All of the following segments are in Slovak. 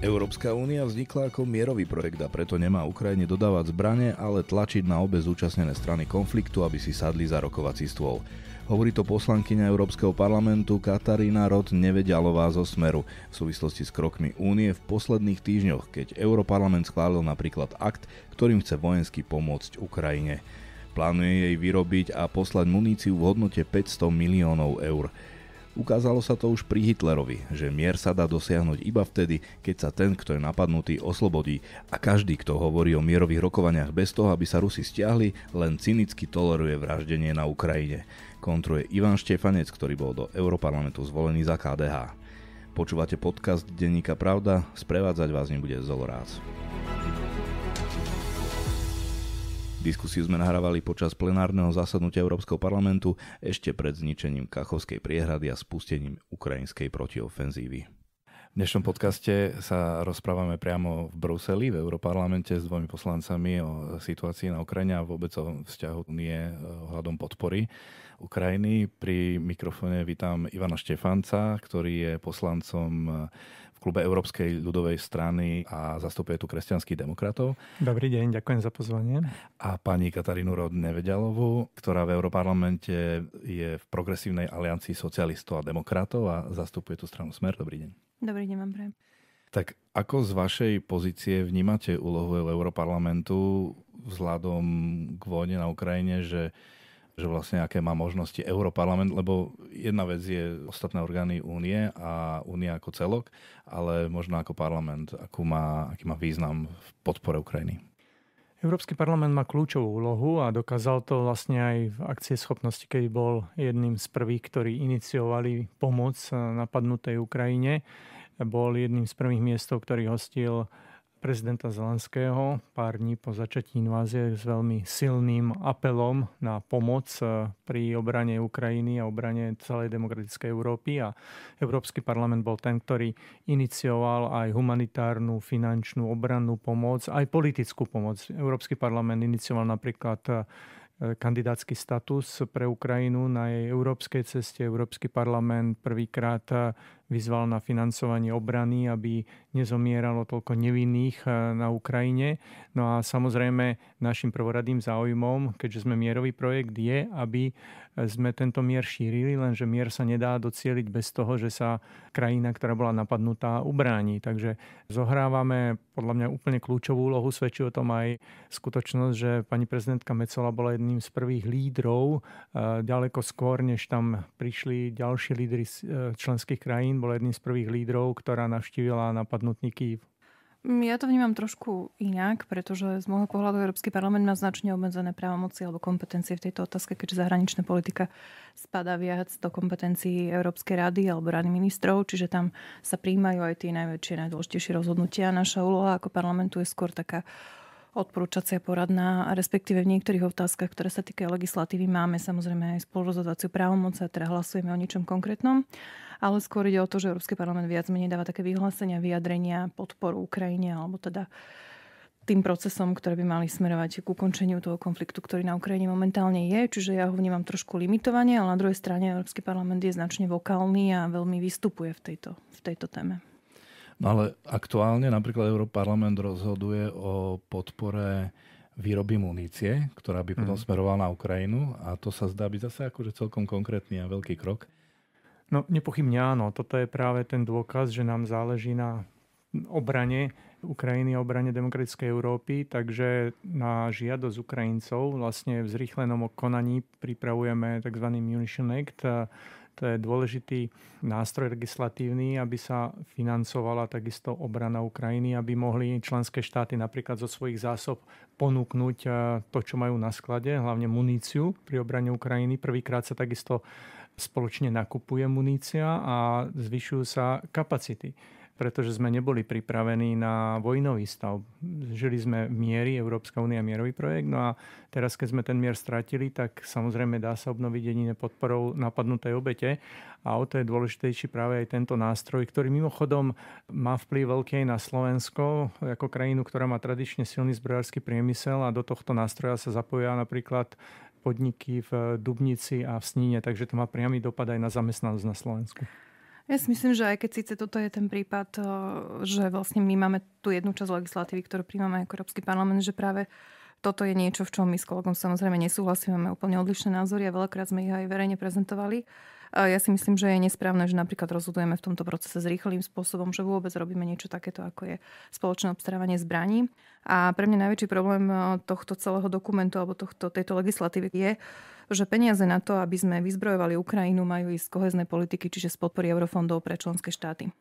Európska únia vznikla ako mierový projekt a preto nemá Ukrajine dodávať zbranie, ale tlačiť na obe zúčastnené strany konfliktu, aby si sadli za rokovací stôl. Hovorí to poslankyňa Európskeho parlamentu Katarína Rod Nevedialová zo Smeru v súvislosti s krokmi únie v posledných týždňoch, keď Európarlament schválil napríklad akt, ktorým chce vojensky pomôcť Ukrajine. Plánuje jej vyrobiť a poslať muníciu v hodnote 500 miliónov eur. Ukázalo sa to už pri Hitlerovi, že mier sa dá dosiahnuť iba vtedy, keď sa ten, kto je napadnutý, oslobodí a každý, kto hovorí o mierových rokovaniach bez toho, aby sa Rusi stiahli, len cynicky toleruje vraždenie na Ukrajine. Kontruje Ivan Štefanec, ktorý bol do Európarlamentu zvolený za KDH. Počúvate podcast Denníka Pravda, sprevádzať vás nebude Zolorác. Diskusiu sme nahrávali počas plenárneho zasadnutia Európskeho parlamentu ešte pred zničením Kachovskej priehrady a spustením ukrajinskej protiofenzívy. V dnešnom podcaste sa rozprávame priamo v Bruseli, v Európarlamente s dvomi poslancami o situácii na Ukrajine a vôbec o vzťahu nie eh, ohľadom podpory Ukrajiny. Pri mikrofóne vítam Ivana Štefanca, ktorý je poslancom eh, klube Európskej ľudovej strany a zastupuje tu kresťanských demokratov. Dobrý deň, ďakujem za pozvanie. A pani Katarínu Rod Nevedialovú, ktorá v Európarlamente je v Progresívnej aliancii socialistov a demokratov a zastupuje tú stranu Smer. Dobrý deň. Dobrý deň vám prajem. Tak ako z vašej pozície vnímate úlohu Európarlamentu vzhľadom k vojne na Ukrajine, že že vlastne aké má možnosti Europarlament, lebo jedna vec je ostatné orgány únie a únia ako celok, ale možno ako parlament, akú má, aký má význam v podpore Ukrajiny. Európsky parlament má kľúčovú úlohu a dokázal to vlastne aj v akcie schopnosti, keď bol jedným z prvých, ktorí iniciovali pomoc napadnutej Ukrajine. Bol jedným z prvých miestov, ktorý hostil prezidenta Zelenského pár dní po začatí invázie s veľmi silným apelom na pomoc eh, pri obrane Ukrajiny a obrane celej demokratickej Európy a Európsky parlament bol ten, ktorý inicioval aj humanitárnu, finančnú, obrannú pomoc, aj politickú pomoc. Európsky parlament inicioval napríklad eh, kandidátsky status pre Ukrajinu na jej európskej ceste. Európsky parlament prvýkrát eh, vyzval na financovanie obrany, aby nezomieralo toľko nevinných eh, na Ukrajine. No a samozrejme našim prvoradým záujmom, keďže sme mierový projekt, je, aby eh, sme tento mier šírili, lenže mier sa nedá docieliť bez toho, že sa krajina, ktorá bola napadnutá, ubráni. Takže zohrávame podľa mňa úplne kľúčovú úlohu. Svedčí o tom aj skutočnosť, že pani prezidentka Mecola bola jedným z prvých lídrov eh, ďaleko skôr, než tam prišli ďalší lídry členských krajín bola jedným z prvých lídrov, ktorá navštívila napadnutý Kýv. Mm, ja to vnímam trošku inak, pretože z môjho pohľadu Európsky parlament má značne obmedzené právomoci alebo kompetencie v tejto otázke, keďže zahraničná politika spada viac do kompetencií Európskej rady alebo rady ministrov, čiže tam sa príjmajú aj tie najväčšie, najdôležitejšie rozhodnutia. Naša úloha ako parlamentu je skôr taká odporúčacia poradná, a respektíve v niektorých otázkach, ktoré sa týkajú legislatívy, máme samozrejme aj spolurozhodovaciu právomoc a teda hlasujeme o ničom konkrétnom. Ale skôr ide o to, že Európsky parlament viac menej dáva také vyhlásenia, vyjadrenia, podporu Ukrajine alebo teda tým procesom, ktoré by mali smerovať k ukončeniu toho konfliktu, ktorý na Ukrajine momentálne je. Čiže ja ho vnímam trošku limitovanie, ale na druhej strane Európsky parlament je značne vokálny a veľmi vystupuje v tejto, v tejto téme. No ale aktuálne napríklad Európarlament rozhoduje o podpore výroby munície, ktorá by potom mhm. smerovala na Ukrajinu a to sa zdá byť zase akože celkom konkrétny a veľký krok. No nepochybne áno, toto je práve ten dôkaz, že nám záleží na obrane Ukrajiny a obrane demokratickej Európy, takže na žiadosť Ukrajincov vlastne v zrýchlenom konaní pripravujeme tzv. Munition Act, to je dôležitý nástroj legislatívny, aby sa financovala takisto obrana Ukrajiny, aby mohli členské štáty napríklad zo svojich zásob ponúknuť e, to, čo majú na sklade, hlavne muníciu pri obrane Ukrajiny. Prvýkrát sa takisto spoločne nakupuje munícia a zvyšujú sa kapacity pretože sme neboli pripravení na vojnový stav. Žili sme v miery, Európska únia mierový projekt, no a teraz, keď sme ten mier stratili, tak samozrejme dá sa obnoviť jedine podporou napadnutej obete a o to je dôležitejší práve aj tento nástroj, ktorý mimochodom má vplyv veľký na Slovensko ako krajinu, ktorá má tradične silný zbrojársky priemysel a do tohto nástroja sa zapojá napríklad podniky v Dubnici a v Sníne, takže to má priamy dopad aj na zamestnanosť na Slovensku. Ja si myslím, že aj keď síce toto je ten prípad, eh, že vlastne my máme tú jednu časť legislatívy, ktorú príjmame ako Európsky parlament, že práve toto je niečo, v čom my s kolegom samozrejme nesúhlasíme, máme úplne odlišné názory a veľakrát sme ich aj verejne prezentovali. Ja si myslím, že je nesprávne, že napríklad rozhodujeme v tomto procese s rýchlým spôsobom, že vôbec robíme niečo takéto, ako je spoločné obstarávanie zbraní. A pre mňa najväčší problém e, tohto celého dokumentu alebo tohto, tejto legislatívy je, že peniaze na to, aby sme vyzbrojovali Ukrajinu, majú ísť z koheznej politiky, čiže z podpory eurofondov pre členské štáty. E,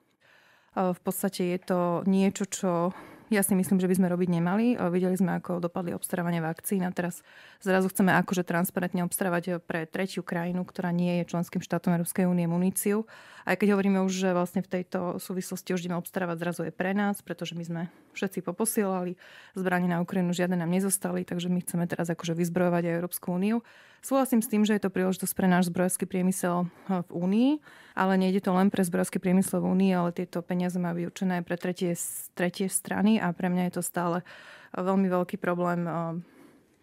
v podstate je to niečo, čo ja si myslím, že by sme robiť nemali. E, videli sme, ako dopadli obstarávanie vakcín a teraz zrazu chceme akože transparentne obstarávať e, pre tretiu krajinu, ktorá nie je členským štátom Európskej únie muníciu. Aj keď hovoríme už, že vlastne v tejto súvislosti už ideme obstarávať zrazu je pre nás, pretože my sme všetci poposielali zbranie na Ukrajinu, žiadne nám nezostali, takže my chceme teraz akože vyzbrojovať aj Európsku úniu. Súhlasím s tým, že je to príležitosť pre náš zbrojársky priemysel eh, v Únii, ale nejde to len pre zbrojársky priemysel v Únii, ale tieto peniaze má určené aj pre tretie, tretie strany a pre mňa je to stále eh, veľmi veľký problém eh,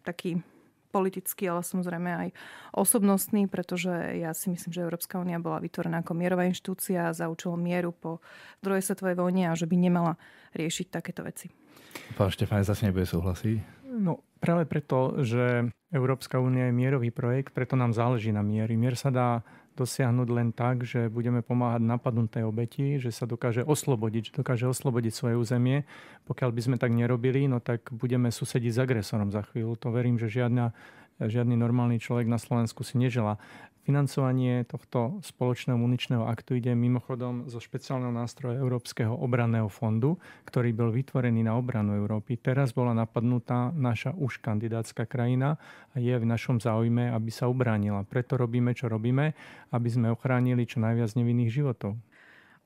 taký politický, ale samozrejme aj osobnostný, pretože ja si myslím, že Európska únia bola vytvorená ako mierová inštitúcia za účelom mieru po druhej svetovej vojne a že by nemala riešiť takéto veci. Pán Štefán zase nebude súhlasiť. No práve preto, že Európska únia je mierový projekt, preto nám záleží na miery. Mier sa dá dosiahnuť len tak, že budeme pomáhať napadnuté obeti, že sa dokáže oslobodiť, že dokáže oslobodiť svoje územie. Pokiaľ by sme tak nerobili, no tak budeme susediť s agresorom za chvíľu. To verím, že žiadna, žiadny normálny človek na Slovensku si nežela. Financovanie tohto spoločného muničného aktu ide mimochodom zo špeciálneho nástroja Európskeho obranného fondu, ktorý bol vytvorený na obranu Európy. Teraz bola napadnutá naša už kandidátska krajina a je v našom záujme, aby sa ubránila. Preto robíme, čo robíme, aby sme ochránili čo najviac nevinných životov.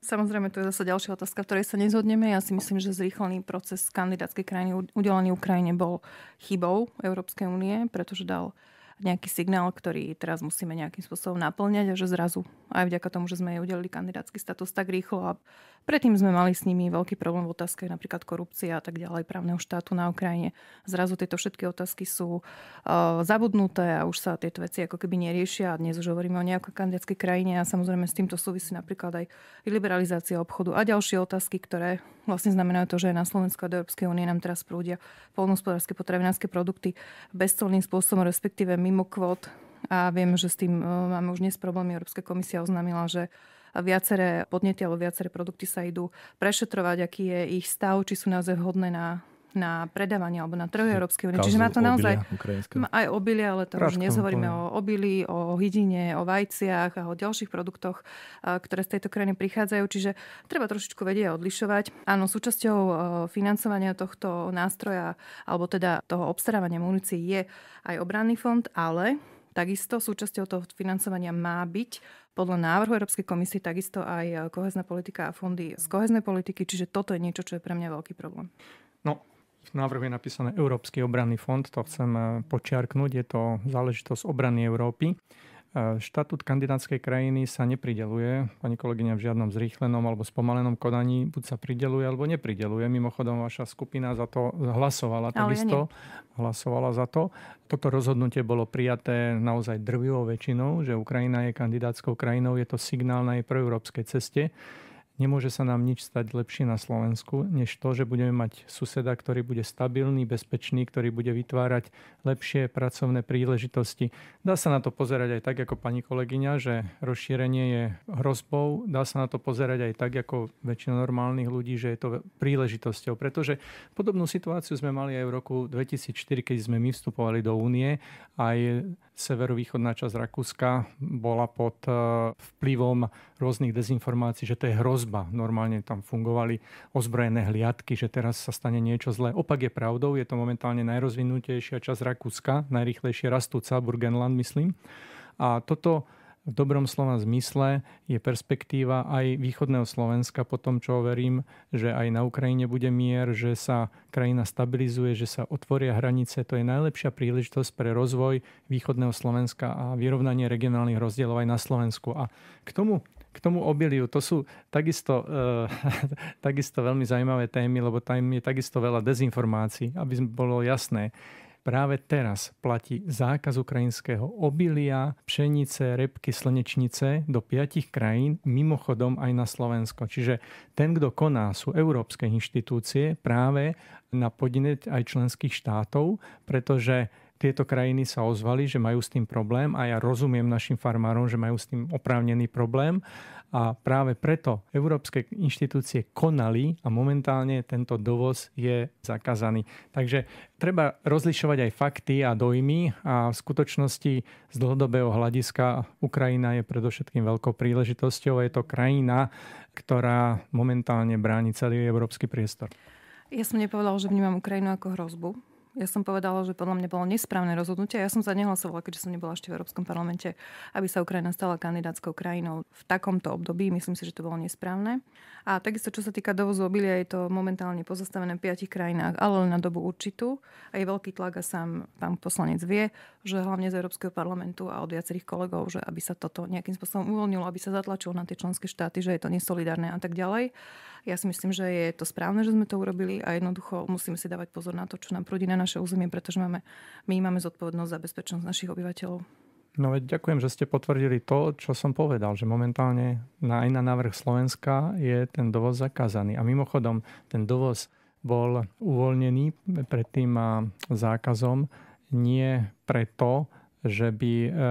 Samozrejme, to je zase ďalšia otázka, v ktorej sa nezhodneme. Ja si myslím, že zrýchlený proces kandidátskej krajiny udelený Ukrajine bol chybou Európskej únie, pretože dal nejaký signál, ktorý teraz musíme nejakým spôsobom naplňať a že zrazu aj vďaka tomu, že sme jej udelili kandidátsky status tak rýchlo a Predtým sme mali s nimi veľký problém v otázke napríklad korupcia a tak ďalej, právneho štátu na Ukrajine. Zrazu tieto všetky otázky sú uh, zabudnuté a už sa tieto veci ako keby neriešia. A dnes už hovoríme o nejakej kandidátskej krajine a samozrejme s týmto súvisí napríklad aj liberalizácia obchodu a ďalšie otázky, ktoré vlastne znamenajú to, že na Slovensku a do Európskej únie nám teraz prúdia polnohospodárske potravinárske produkty bezcolným spôsobom, respektíve mimo kvót. A viem, že s tým uh, máme už dnes problémy. Európska komisia oznámila, že viaceré podnety alebo viaceré produkty sa idú prešetrovať, aký je ich stav, či sú naozaj vhodné na na predávanie alebo na trhu Európskej únie. Čiže má to naozaj obilia, aj obilie, ale to Praškom, už nezhovoríme o obilí, o hydine, o vajciach a o ďalších produktoch, ktoré z tejto krajiny prichádzajú. Čiže treba trošičku vedieť odlišovať. Áno, súčasťou financovania tohto nástroja alebo teda toho obstarávania munícií je aj obranný fond, ale Takisto súčasťou toho financovania má byť podľa návrhu Európskej komisie takisto aj eh, kohezná politika a fondy z koheznej politiky, čiže toto je niečo, čo je pre mňa veľký problém. No, v návrhu je napísané Európsky obranný fond, to chcem eh, počiarknúť, je to záležitosť obrany Európy. Štatút kandidátskej krajiny sa neprideluje, pani kolegyňa, v žiadnom zrýchlenom alebo spomalenom konaní. Buď sa prideluje, alebo neprideluje. Mimochodom, vaša skupina za to hlasovala Ale takisto. Ja hlasovala za to. Toto rozhodnutie bolo prijaté naozaj drvivou väčšinou, že Ukrajina je kandidátskou krajinou. Je to signál na jej proeurópskej ceste. Nemôže sa nám nič stať lepšie na Slovensku, než to, že budeme mať suseda, ktorý bude stabilný, bezpečný, ktorý bude vytvárať lepšie pracovné príležitosti. Dá sa na to pozerať aj tak, ako pani kolegyňa, že rozšírenie je hrozbou. Dá sa na to pozerať aj tak, ako väčšina normálnych ľudí, že je to príležitosťou. Pretože podobnú situáciu sme mali aj v roku 2004, keď sme my vstupovali do únie. Aj severovýchodná časť Rakúska bola pod e, vplyvom rôznych dezinformácií, že to je hrozba. Normálne tam fungovali ozbrojené hliadky, že teraz sa stane niečo zlé. Opak je pravdou, je to momentálne najrozvinutejšia časť Rakúska, najrychlejšie rastúca, Burgenland myslím. A toto v dobrom slova zmysle je perspektíva aj východného Slovenska po tom, čo verím, že aj na Ukrajine bude mier, že sa krajina stabilizuje, že sa otvoria hranice. To je najlepšia príležitosť pre rozvoj východného Slovenska a vyrovnanie regionálnych rozdielov aj na Slovensku. A k tomu k tomu obiliu. To sú takisto, e, takisto veľmi zaujímavé témy, lebo tam je takisto veľa dezinformácií, aby bolo jasné práve teraz platí zákaz ukrajinského obilia, pšenice, repky, slnečnice do piatich krajín, mimochodom aj na Slovensko. Čiže ten, kto koná, sú európske inštitúcie práve na podinet aj členských štátov, pretože tieto krajiny sa ozvali, že majú s tým problém a ja rozumiem našim farmárom, že majú s tým oprávnený problém a práve preto európske inštitúcie konali a momentálne tento dovoz je zakázaný. Takže treba rozlišovať aj fakty a dojmy a v skutočnosti z dlhodobého hľadiska Ukrajina je predovšetkým veľkou príležitosťou a je to krajina, ktorá momentálne bráni celý európsky priestor. Ja som nepovedal, že vnímam Ukrajinu ako hrozbu ja som povedala, že podľa mňa bolo nesprávne rozhodnutie. Ja som za nehlasovala, keďže som nebola ešte v Európskom parlamente, aby sa Ukrajina stala kandidátskou krajinou v takomto období. Myslím si, že to bolo nesprávne. A takisto, čo sa týka dovozu obilia, je to momentálne pozastavené v piatich krajinách, ale len na dobu určitú. A je veľký tlak a sám pán poslanec vie, že hlavne z Európskeho parlamentu a od viacerých kolegov, že aby sa toto nejakým spôsobom uvoľnilo, aby sa zatlačilo na tie členské štáty, že je to nesolidárne a tak ďalej. Ja si myslím, že je to správne, že sme to urobili a jednoducho musíme si dávať pozor na to, čo nám prúdi na naše územie, pretože máme, my máme zodpovednosť za bezpečnosť našich obyvateľov. No veď ďakujem, že ste potvrdili to, čo som povedal, že momentálne na, aj na návrh Slovenska je ten dovoz zakázaný. A mimochodom, ten dovoz bol uvoľnený pred tým zákazom nie preto, že by e, e,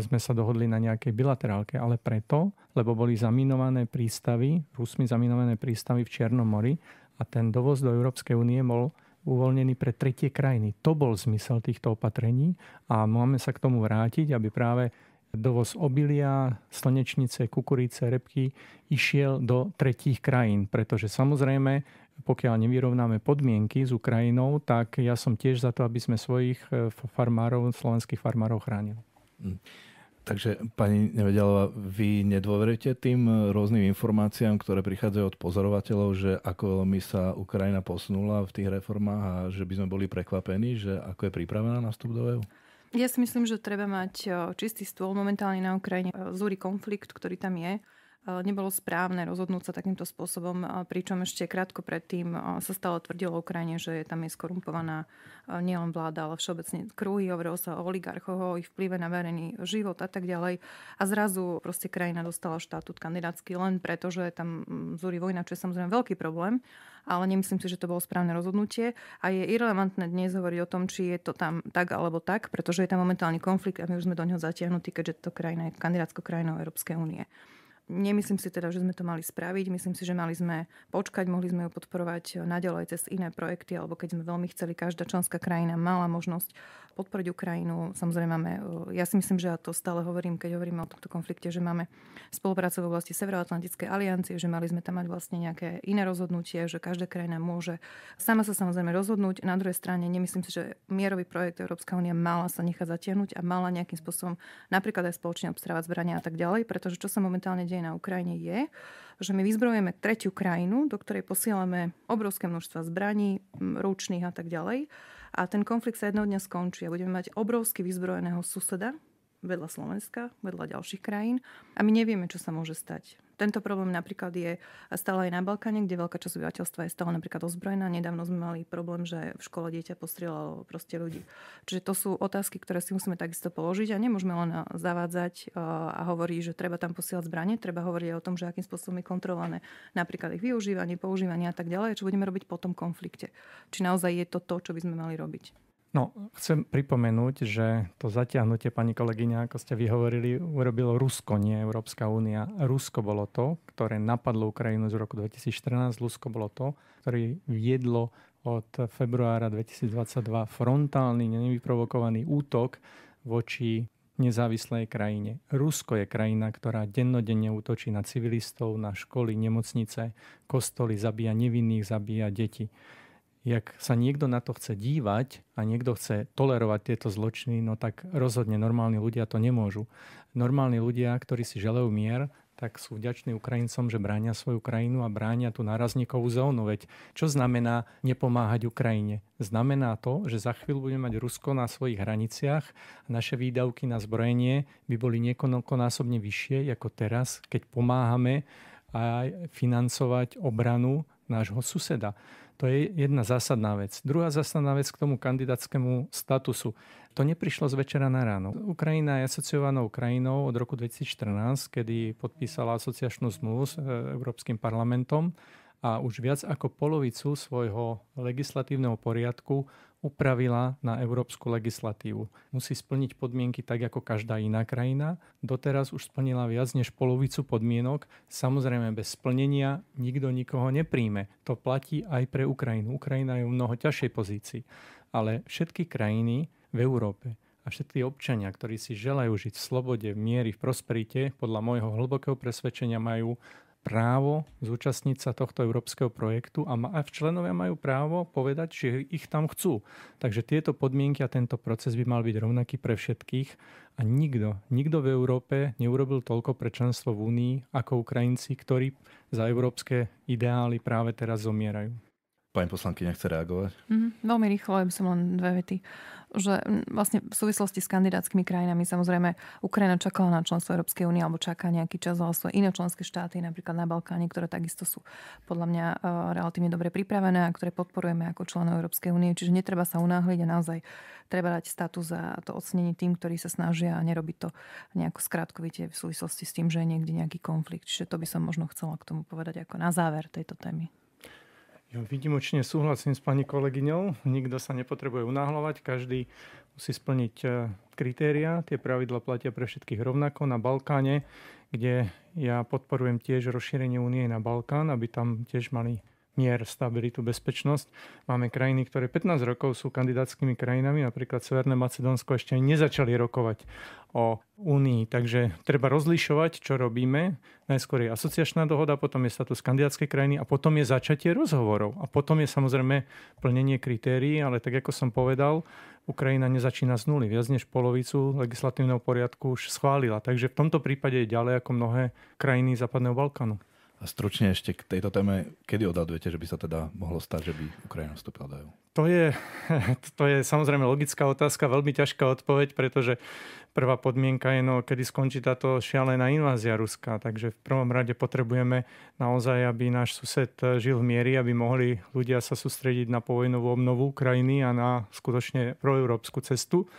sme sa dohodli na nejakej bilaterálke, ale preto, lebo boli zaminované prístavy, Rusmi zaminované prístavy v Čiernom mori a ten dovoz do Európskej únie bol uvoľnený pre tretie krajiny. To bol zmysel týchto opatrení a máme sa k tomu vrátiť, aby práve dovoz obilia, slnečnice, kukurice, repky išiel do tretích krajín. Pretože samozrejme, pokiaľ nevyrovnáme podmienky s Ukrajinou, tak ja som tiež za to, aby sme svojich eh, farmárov, slovenských farmárov chránili. Hm. Takže pani Nevedelová, vy nedôverujete tým rôznym informáciám, ktoré prichádzajú od pozorovateľov, že ako veľmi sa Ukrajina posunula v tých reformách a že by sme boli prekvapení, že ako je pripravená na vstup do EU? Ja si myslím, že treba mať čistý stôl momentálne na Ukrajine. Zúri konflikt, ktorý tam je nebolo správne rozhodnúť sa takýmto spôsobom, pričom ešte krátko predtým sa stále tvrdilo Ukrajine, že tam je skorumpovaná nielen vláda, ale všeobecne kruhy, hovorilo sa o oligarchoch, o ich vplyve na verejný život a tak ďalej. A zrazu proste krajina dostala štatút kandidátsky len preto, že tam mm, zúri vojna, čo je samozrejme veľký problém, ale nemyslím si, že to bolo správne rozhodnutie a je irrelevantné dnes hovoriť o tom, či je to tam tak alebo tak, pretože je tam momentálny konflikt a my už sme do neho zatiahnutí, keďže to krajina je kandidátskou krajinou Európskej únie. Nemyslím si teda, že sme to mali spraviť. Myslím si, že mali sme počkať, mohli sme ju podporovať naďalej cez iné projekty, alebo keď sme veľmi chceli, každá členská krajina mala možnosť podporiť Ukrajinu. Samozrejme máme, e, ja si myslím, že ja to stále hovorím, keď hovoríme o tomto konflikte, že máme spoluprácu v oblasti Severoatlantickej aliancie, že mali sme tam mať vlastne nejaké iné rozhodnutie, že každá krajina môže sama sa samozrejme rozhodnúť. Na druhej strane nemyslím si, že mierový projekt Európska únia mala sa nechať zatiahnuť a mala nejakým spôsobom napríklad aj spoločne obstarávať zbrania a tak ďalej, pretože čo sa momentálne deje na Ukrajine je, že my vyzbrojujeme tretiu krajinu, do ktorej posielame obrovské množstva zbraní, ručných a tak ďalej a ten konflikt sa jednoho dňa skončí a budeme mať obrovsky vyzbrojeného suseda, vedľa Slovenska, vedľa ďalších krajín a my nevieme, čo sa môže stať. Tento problém napríklad je stále aj na Balkáne, kde veľká časť obyvateľstva je stále napríklad ozbrojená. Nedávno sme mali problém, že v škole dieťa postrieľalo proste ľudí. Čiže to sú otázky, ktoré si musíme takisto položiť a nemôžeme len zavádzať eh, a hovorí, že treba tam posielať zbranie, treba hovoriť o tom, že akým spôsobom je kontrolované napríklad ich využívanie, používanie a tak ďalej, čo budeme robiť po tom konflikte. Či naozaj je to to, čo by sme mali robiť. No, chcem pripomenúť, že to zatiahnutie, pani kolegyňa, ako ste vyhovorili, urobilo Rusko, nie Európska únia. Rusko bolo to, ktoré napadlo Ukrajinu z roku 2014. Rusko bolo to, ktoré viedlo od februára 2022 frontálny, nevyprovokovaný útok voči nezávislej krajine. Rusko je krajina, ktorá dennodenne útočí na civilistov, na školy, nemocnice, kostoly, zabíja nevinných, zabíja deti jak sa niekto na to chce dívať a niekto chce tolerovať tieto zločiny, no tak rozhodne normálni ľudia to nemôžu. Normálni ľudia, ktorí si želajú mier, tak sú vďační Ukrajincom, že bránia svoju krajinu a bránia tú nárazníkovú zónu. Veď čo znamená nepomáhať Ukrajine? Znamená to, že za chvíľu budeme mať Rusko na svojich hraniciach a naše výdavky na zbrojenie by boli niekoľkonásobne vyššie ako teraz, keď pomáhame aj financovať obranu nášho suseda. To je jedna zásadná vec. Druhá zásadná vec k tomu kandidátskému statusu. To neprišlo z večera na ráno. Ukrajina je asociovanou krajinou od roku 2014, kedy podpísala asociačnú zmluvu s e, Európskym parlamentom a už viac ako polovicu svojho legislatívneho poriadku upravila na európsku legislatívu. Musí splniť podmienky tak ako každá iná krajina. Doteraz už splnila viac než polovicu podmienok. Samozrejme, bez splnenia nikto nikoho nepríjme. To platí aj pre Ukrajinu. Ukrajina je v mnoho ťažšej pozícii. Ale všetky krajiny v Európe a všetci občania, ktorí si želajú žiť v slobode, v miery, v prosperite, podľa môjho hlbokého presvedčenia majú právo zúčastniť sa tohto európskeho projektu a, členovia majú právo povedať, že ich tam chcú. Takže tieto podmienky a tento proces by mal byť rovnaký pre všetkých a nikto, nikto v Európe neurobil toľko pre členstvo v Únii ako Ukrajinci, ktorí za európske ideály práve teraz zomierajú. Pani poslanky nechce reagovať? Mm, veľmi rýchlo, ja by som len dve vety. Že vlastne v súvislosti s kandidátskymi krajinami samozrejme Ukrajina čakala na členstvo Európskej únie alebo čaká nejaký čas, ale sú iné členské štáty, napríklad na Balkáne, ktoré takisto sú podľa mňa e, relatívne dobre pripravené a ktoré podporujeme ako členov Európskej únie. Čiže netreba sa unáhliť a naozaj treba dať status a to ocenenie tým, ktorí sa snažia a nerobiť to nejako skrátkovite v súvislosti s tým, že je niekde nejaký konflikt. Čiže to by som možno chcela k tomu povedať ako na záver tejto témy. Jo, vynimočne súhlasím s pani kolegyňou. Nikto sa nepotrebuje unáhľovať. Každý musí splniť e, kritéria. Tie pravidla platia pre všetkých rovnako. Na Balkáne, kde ja podporujem tiež rozšírenie únie na Balkán, aby tam tiež mali mier, stabilitu, bezpečnosť. Máme krajiny, ktoré 15 rokov sú kandidátskymi krajinami, napríklad Severné Macedónsko ešte ani nezačali rokovať o únii. Takže treba rozlišovať, čo robíme. Najskôr je asociačná dohoda, potom je status kandidátskej krajiny a potom je začatie rozhovorov. A potom je samozrejme plnenie kritérií, ale tak ako som povedal, Ukrajina nezačína z nuly. Viac než polovicu legislatívneho poriadku už schválila. Takže v tomto prípade je ďalej ako mnohé krajiny Západného Balkánu. A stručne ešte k tejto téme, kedy odhadujete, že by sa teda mohlo stať, že by Ukrajina vstúpila do EU? To je, to je samozrejme logická otázka, veľmi ťažká odpoveď, pretože prvá podmienka je, no, kedy skončí táto šialená invázia Ruska. Takže v prvom rade potrebujeme naozaj, aby náš sused eh, žil v miery, aby mohli ľudia sa sústrediť na povojnovú obnovu Ukrajiny a na skutočne proeurópsku cestu.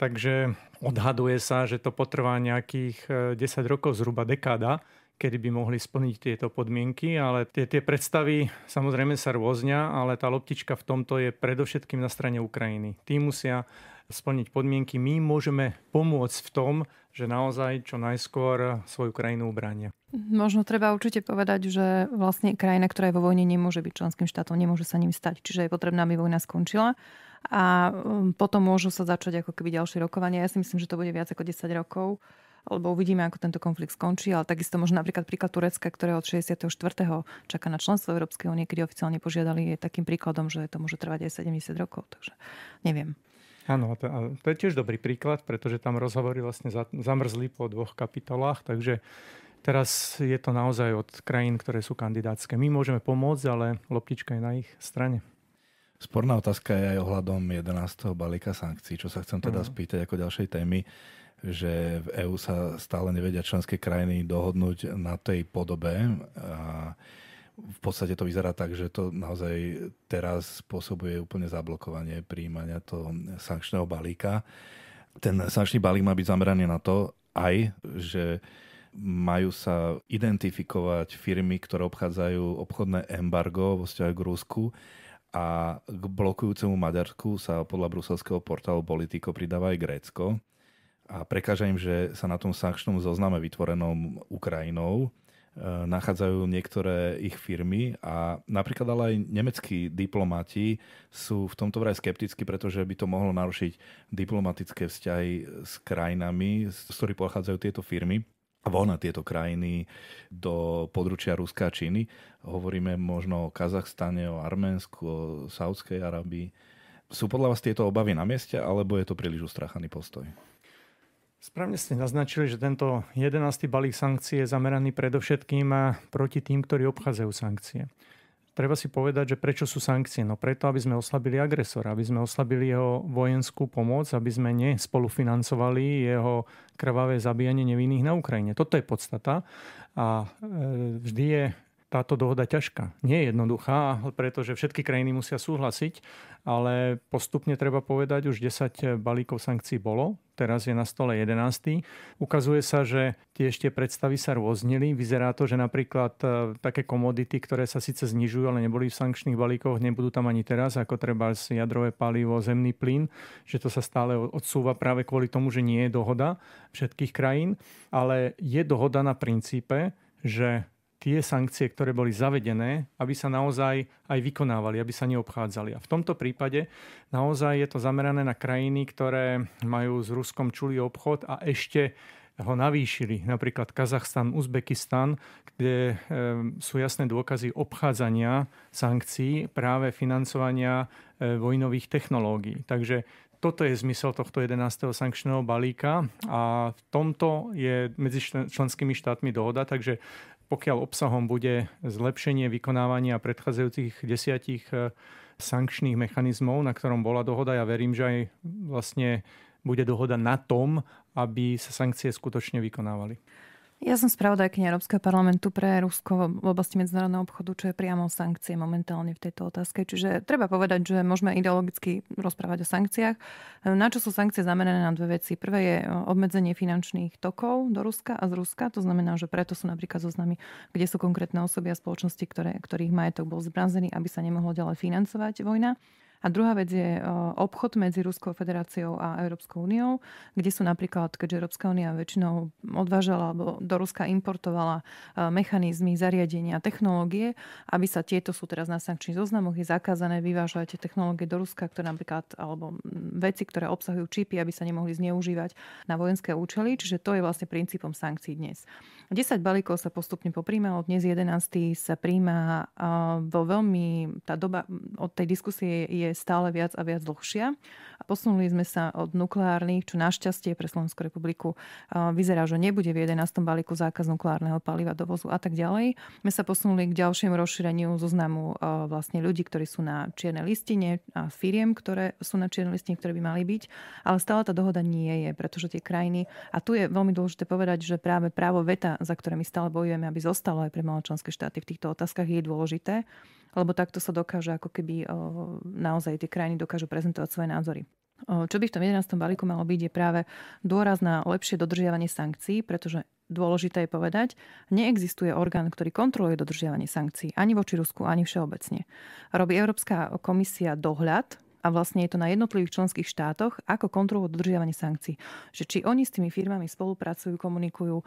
Takže odhaduje sa, že to potrvá nejakých 10 eh, rokov, zhruba dekáda, kedy by mohli splniť tieto podmienky, ale tie, tie predstavy samozrejme sa rôznia, ale tá loptička v tomto je predovšetkým na strane Ukrajiny. Tí musia splniť podmienky, my môžeme pomôcť v tom, že naozaj čo najskôr svoju krajinu ubrania. Možno treba určite povedať, že vlastne krajina, ktorá je vo vojne, nemôže byť členským štátom, nemôže sa ním stať, čiže je potrebná, aby vojna skončila a um, potom môžu sa začať ako keby ďalšie rokovania. Ja si myslím, že to bude viac ako 10 rokov lebo uvidíme, ako tento konflikt skončí, ale takisto možno napríklad príklad Turecka, ktoré od 64. čaká na členstvo Európskej únie, kedy oficiálne požiadali, je takým príkladom, že to môže trvať aj 70 rokov, takže neviem. Áno, to, to je tiež dobrý príklad, pretože tam rozhovory vlastne zamrzli po dvoch kapitolách, takže teraz je to naozaj od krajín, ktoré sú kandidátske. My môžeme pomôcť, ale loptička je na ich strane. Sporná otázka je aj ohľadom 11. balíka sankcií, čo sa chcem teda uh-huh. spýtať ako ďalšej témy že v EÚ sa stále nevedia členské krajiny dohodnúť na tej podobe. A v podstate to vyzerá tak, že to naozaj teraz spôsobuje úplne zablokovanie príjmania toho sankčného balíka. Ten sankčný balík má byť zameraný na to aj, že majú sa identifikovať firmy, ktoré obchádzajú obchodné embargo vo vzťahu k Rusku a k blokujúcemu Maďarsku sa podľa bruselského portálu Politico pridáva aj Grécko a prekáža im, že sa na tom sankčnom zozname vytvorenom Ukrajinou e, nachádzajú niektoré ich firmy a napríklad ale aj nemeckí diplomati sú v tomto vraj skeptickí, pretože by to mohlo narušiť diplomatické vzťahy s krajinami, z ktorých pochádzajú tieto firmy voľna tieto krajiny do područia Ruska a Číny. Hovoríme možno o Kazachstane, o Arménsku, o Saudskej Arabii. Sú podľa vás tieto obavy na mieste, alebo je to príliš ustrachaný postoj? Správne ste naznačili, že tento 11. balík sankcií je zameraný predovšetkým eh, proti tým, ktorí obchádzajú sankcie. Treba si povedať, že prečo sú sankcie? No preto, aby sme oslabili agresora, aby sme oslabili jeho vojenskú pomoc, aby sme nespolufinancovali jeho krvavé zabíjanie nevinných na Ukrajine. Toto je podstata a eh, vždy je táto dohoda ťažká. Nie je jednoduchá, pretože všetky krajiny musia súhlasiť ale postupne treba povedať, už 10 balíkov sankcií bolo, teraz je na stole 11. Ukazuje sa, že tie ešte predstavy sa rôznili. Vyzerá to, že napríklad e, také komodity, ktoré sa síce znižujú, ale neboli v sankčných balíkoch, nebudú tam ani teraz, ako treba jadrové palivo, zemný plyn, že to sa stále odsúva práve kvôli tomu, že nie je dohoda všetkých krajín, ale je dohoda na princípe, že tie sankcie, ktoré boli zavedené, aby sa naozaj aj vykonávali, aby sa neobchádzali. A v tomto prípade naozaj je to zamerané na krajiny, ktoré majú s Ruskom čulý obchod a ešte ho navýšili, napríklad Kazachstan, Uzbekistan, kde eh, sú jasné dôkazy obchádzania sankcií práve financovania eh, vojnových technológií. Takže toto je zmysel tohto 11. sankčného balíka a v tomto je medzi členskými štátmi dohoda, takže pokiaľ obsahom bude zlepšenie vykonávania predchádzajúcich desiatich e, sankčných mechanizmov, na ktorom bola dohoda. Ja verím, že aj vlastne bude dohoda na tom, aby sa sankcie skutočne vykonávali. Ja som spravodajkyňa Európskeho parlamentu pre Rusko v oblasti medzinárodného obchodu, čo je priamo sankcie momentálne v tejto otázke. Čiže treba povedať, že môžeme ideologicky rozprávať o sankciách. Na čo sú sankcie zamerané na dve veci? Prvé je e, obmedzenie finančných tokov do Ruska a z Ruska. To znamená, že preto sú napríklad zoznamy, kde sú konkrétne osoby a spoločnosti, ktoré, ktorých majetok bol zbranzený, aby sa nemohlo ďalej financovať vojna. A druhá vec je obchod medzi Ruskou federáciou a Európskou úniou, kde sú napríklad, keďže Európska únia väčšinou odvážala alebo do Ruska importovala mechanizmy, zariadenia, technológie, aby sa tieto sú teraz na sankčných zoznamoch, je zakázané vyvážať technológie do Ruska, ktoré napríklad, alebo veci, ktoré obsahujú čipy, aby sa nemohli zneužívať na vojenské účely, čiže to je vlastne princípom sankcií dnes. 10 balíkov sa postupne popríjmalo, dnes 11. sa príjma vo veľmi, tá doba od tej diskusie je stále viac a viac dlhšia a posunuli sme sa od nukleárnych, čo našťastie pre Slovenskú republiku vyzerá, že nebude v 11. balíku zákaz nukleárneho paliva, dovozu a tak ďalej. My sa posunuli k ďalšiemu rozšíreniu zoznamu vlastne ľudí, ktorí sú na čiernej listine a firiem, ktoré sú na čiernej listine, ktoré by mali byť, ale stále tá dohoda nie je, pretože tie krajiny, a tu je veľmi dôležité povedať, že práve právo veta za ktoré my stále bojujeme, aby zostalo aj pre maločlenské členské štáty v týchto otázkach, je dôležité, lebo takto sa dokáže ako keby naozaj tie krajiny dokážu prezentovať svoje názory. Čo by v tom 11. balíku malo byť, je práve dôraz na lepšie dodržiavanie sankcií, pretože dôležité je povedať, neexistuje orgán, ktorý kontroluje dodržiavanie sankcií ani voči Rusku, ani všeobecne. Robí Európska komisia dohľad a vlastne je to na jednotlivých členských štátoch, ako kontrolu dodržiavanie sankcií. Že či oni s tými firmami spolupracujú, komunikujú, eh,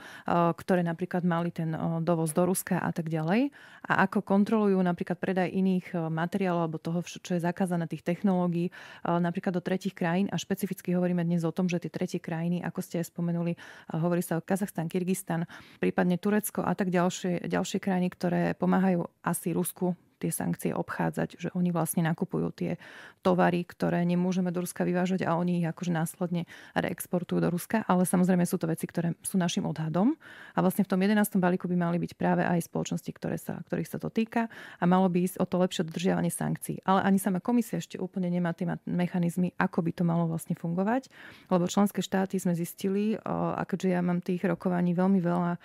ktoré napríklad mali ten eh, dovoz do Ruska a tak ďalej. A ako kontrolujú napríklad predaj iných eh, materiálov alebo toho, čo je zakázané tých technológií napríklad do tretich krajín. A špecificky hovoríme dnes o tom, že tie tretie krajiny, ako ste aj spomenuli, hovorí sa o Kazachstan, Kyrgyzstan, prípadne Turecko a tak ďalšie, ďalšie krajiny, ktoré pomáhajú asi Rusku tie sankcie obchádzať, že oni vlastne nakupujú tie tovary, ktoré nemôžeme do Ruska vyvážať a oni ich akože následne reexportujú do Ruska. Ale samozrejme sú to veci, ktoré sú našim odhadom. A vlastne v tom 11. balíku by mali byť práve aj spoločnosti, ktoré sa, ktorých sa to týka a malo by ísť o to lepšie dodržiavanie sankcií. Ale ani sama komisia ešte úplne nemá tie mechanizmy, ako by to malo vlastne fungovať, lebo členské štáty sme zistili, a keďže ja mám tých rokovaní veľmi veľa,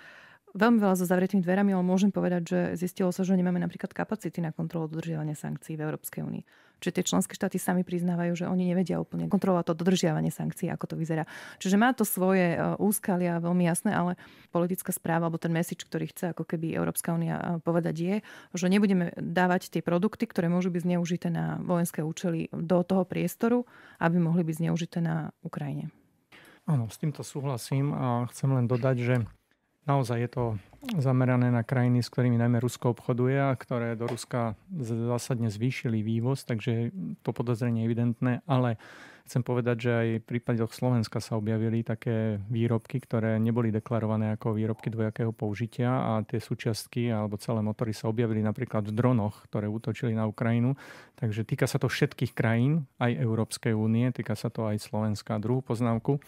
veľmi veľa so zavretými dverami, ale môžem povedať, že zistilo sa, že nemáme napríklad kapacity na kontrolu dodržiavania sankcií v Európskej únii. Čiže tie členské štáty sami priznávajú, že oni nevedia úplne kontrolovať to dodržiavanie sankcií, ako to vyzerá. Čiže má to svoje e, úskalia veľmi jasné, ale politická správa alebo ten message, ktorý chce ako keby Európska únia e, povedať je, že nebudeme dávať tie produkty, ktoré môžu byť zneužité na vojenské účely do toho priestoru, aby mohli byť zneužité na Ukrajine. Áno, s týmto súhlasím a chcem len dodať, že Naozaj je to zamerané na krajiny, s ktorými najmä Rusko obchoduje a ktoré do Ruska zásadne zvýšili vývoz, takže to podozrenie je evidentné, ale chcem povedať, že aj v prípadoch Slovenska sa objavili také výrobky, ktoré neboli deklarované ako výrobky dvojakého použitia a tie súčiastky alebo celé motory sa objavili napríklad v dronoch, ktoré útočili na Ukrajinu. Takže týka sa to všetkých krajín, aj Európskej únie, týka sa to aj Slovenska. Druhú poznámku.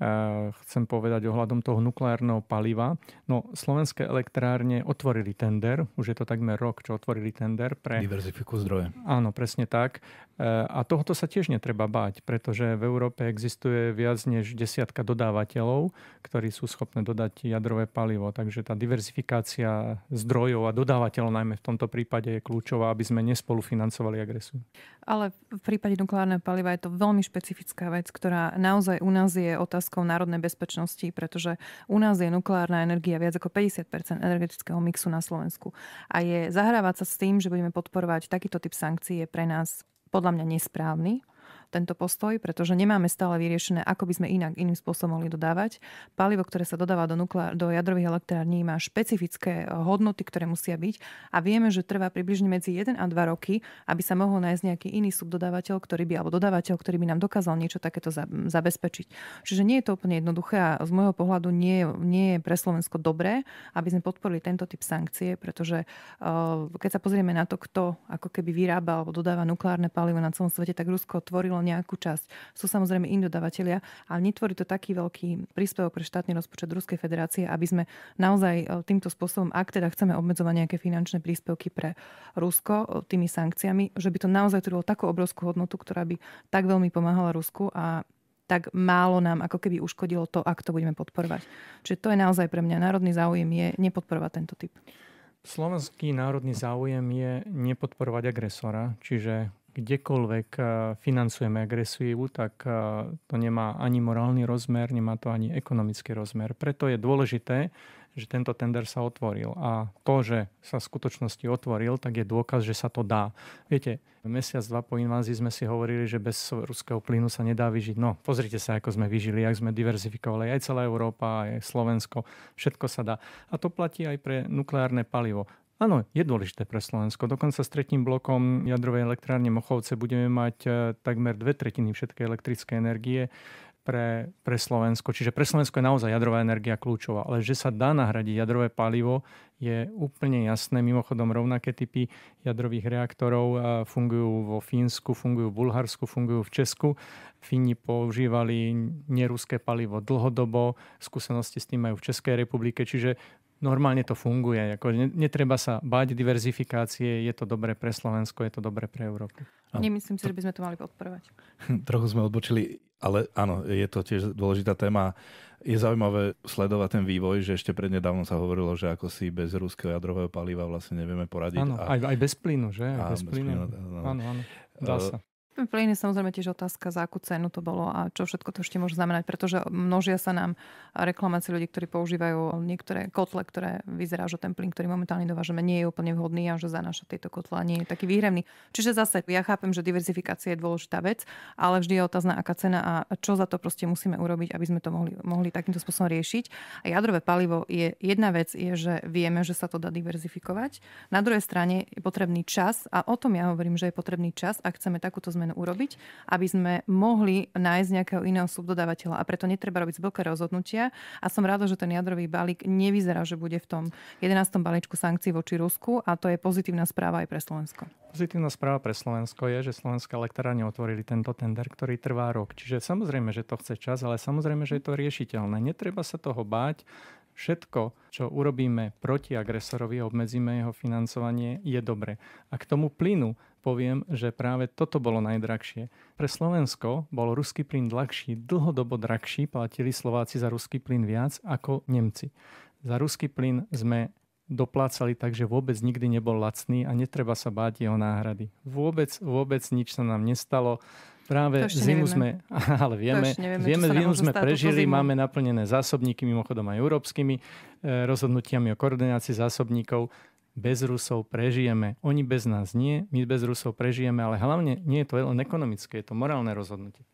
Eh, chcem povedať ohľadom toho nukleárneho paliva. No, slovenské elektrárne otvorili tender, už je to takmer rok, čo otvorili tender pre... Diverzifiku zdroje. Áno, presne tak. Eh, a tohoto sa tiež netreba báť, pretože v Európe existuje viac než desiatka dodávateľov, ktorí sú schopné dodať jadrové palivo. Takže tá diverzifikácia zdrojov a dodávateľov najmä v tomto prípade je kľúčová, aby sme nespolufinancovali agresiu. Ale v prípade nukleárneho paliva je to veľmi špecifická vec, ktorá naozaj u nás je otázka otázkou národnej bezpečnosti, pretože u nás je nukleárna energia viac ako 50 energetického mixu na Slovensku. A je zahrávať sa s tým, že budeme podporovať takýto typ sankcií je pre nás podľa mňa nesprávny tento postoj, pretože nemáme stále vyriešené, ako by sme inak iným spôsobom mohli dodávať. Palivo, ktoré sa dodáva do, nukleár, do jadrových elektrární, má špecifické eh, hodnoty, ktoré musia byť a vieme, že trvá približne medzi 1 a 2 roky, aby sa mohol nájsť nejaký iný subdodávateľ, ktorý by, alebo dodávateľ, ktorý by nám dokázal niečo takéto zabezpečiť. Čiže nie je to úplne jednoduché a z môjho pohľadu nie, nie je pre Slovensko dobré, aby sme podporili tento typ sankcie, pretože eh, keď sa pozrieme na to, kto ako keby vyrába alebo dodáva nukleárne palivo na celom svete, tak Rusko tvorilo získal nejakú časť. Sú samozrejme iní dodavatelia, ale netvorí to taký veľký príspevok pre štátny rozpočet Ruskej federácie, aby sme naozaj e, týmto spôsobom, ak teda chceme obmedzovať nejaké finančné príspevky pre Rusko e, tými sankciami, že by to naozaj tvorilo takú obrovskú hodnotu, ktorá by tak veľmi pomáhala Rusku a tak málo nám ako keby uškodilo to, ak to budeme podporovať. Čiže to je naozaj pre mňa národný záujem je nepodporovať tento typ. Slovenský národný záujem je nepodporovať agresora, čiže kdekoľvek eh, financujeme agresívu, tak eh, to nemá ani morálny rozmer, nemá to ani ekonomický rozmer. Preto je dôležité, že tento tender sa otvoril. A to, že sa v skutočnosti otvoril, tak je dôkaz, že sa to dá. Viete, mesiac, dva po invázii sme si hovorili, že bez ruského plynu sa nedá vyžiť. No, pozrite sa, ako sme vyžili, ak sme diverzifikovali aj celá Európa, aj Slovensko. Všetko sa dá. A to platí aj pre nukleárne palivo. Áno, je dôležité pre Slovensko. Dokonca s tretím blokom jadrovej elektrárne Mochovce budeme mať e, takmer dve tretiny všetkej elektrickej energie pre, pre Slovensko. Čiže pre Slovensko je naozaj jadrová energia kľúčová. Ale že sa dá nahradiť jadrové palivo, je úplne jasné. Mimochodom, rovnaké typy jadrových reaktorov e, fungujú vo Fínsku, fungujú v Bulharsku, fungujú v Česku. Fíni používali neruské palivo dlhodobo, skúsenosti s tým majú v Českej republike, čiže normálne to funguje. Ako netreba sa báť diverzifikácie, je to dobré pre Slovensko, je to dobré pre Európu. Nemyslím si, že by sme to mali podporovať. Trochu sme odbočili, ale áno, je to tiež dôležitá téma. Je zaujímavé sledovať ten vývoj, že ešte prednedávno sa hovorilo, že ako si bez ruského jadrového paliva vlastne nevieme poradiť. Áno, a... aj, aj bez plynu, že? Aj a, bez plynu. Bez plynu áno, áno, dá e, sa. Plyn je samozrejme tiež otázka, za akú cenu to bolo a čo všetko to ešte môže znamenať, pretože množia sa nám reklamácie ľudí, ktorí používajú niektoré kotle, ktoré vyzerá, že ten plyn, ktorý momentálne dovážame, nie je úplne vhodný a že zanáša tieto kotle nie je taký výhrevný. Čiže zase ja chápem, že diverzifikácia je dôležitá vec, ale vždy je otázna, aká cena a čo za to proste musíme urobiť, aby sme to mohli, mohli takýmto spôsobom riešiť. A jadrové palivo je jedna vec, je, že vieme, že sa to dá diverzifikovať. Na druhej strane je potrebný čas a o tom ja hovorím, že je potrebný čas, a chceme takúto zmenu zmenu urobiť, aby sme mohli nájsť nejakého iného subdodávateľa. A preto netreba robiť veľké rozhodnutia. A som rada, že ten jadrový balík nevyzerá, že bude v tom 11. balíčku sankcií voči Rusku a to je pozitívna správa aj pre Slovensko. Pozitívna správa pre Slovensko je, že Slovenská elektrárne otvorili tento tender, ktorý trvá rok. Čiže samozrejme, že to chce čas, ale samozrejme, že je to riešiteľné. Netreba sa toho báť. Všetko, čo urobíme proti agresorovi a obmedzíme jeho financovanie, je dobre. A k tomu plynu poviem, že práve toto bolo najdrahšie. Pre Slovensko bol ruský plyn dlhší, dlhodobo drahší, platili Slováci za ruský plyn viac ako Nemci. Za ruský plyn sme doplácali tak, že vôbec nikdy nebol lacný a netreba sa báť jeho náhrady. Vôbec, vôbec nič sa nám nestalo. Práve zimu sme, ale vieme, nevieme, vieme zimu sme prežili, máme naplnené zásobníky, mimochodom aj európskymi eh, rozhodnutiami o koordinácii zásobníkov bez Rusov prežijeme. Oni bez nás nie, my bez Rusov prežijeme, ale hlavne nie je to len ekonomické, je to morálne rozhodnutie.